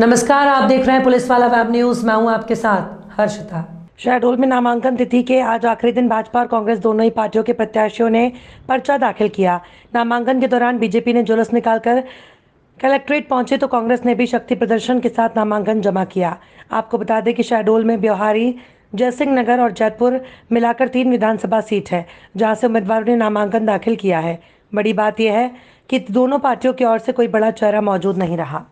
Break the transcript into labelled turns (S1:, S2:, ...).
S1: नमस्कार आप देख रहे हैं पुलिस वाला वैब न्यूज मैं हूं आपके साथ हर्षिता शहडोल में नामांकन तिथि के आज आखिरी दिन भाजपा और कांग्रेस दोनों ही पार्टियों के प्रत्याशियों ने पर्चा दाखिल किया नामांकन के दौरान बीजेपी ने जुलूस निकालकर कलेक्ट्रेट पहुंचे तो कांग्रेस ने भी शक्ति प्रदर्शन के साथ नामांकन जमा किया आपको बता दें कि शहडोल में ब्योहारी जयसिंह नगर और जयपुर मिलाकर तीन विधानसभा सीट है जहां से उम्मीदवारों ने नामांकन दाखिल किया है बड़ी बात यह है कि दोनों पार्टियों की ओर से कोई बड़ा चेहरा मौजूद नहीं रहा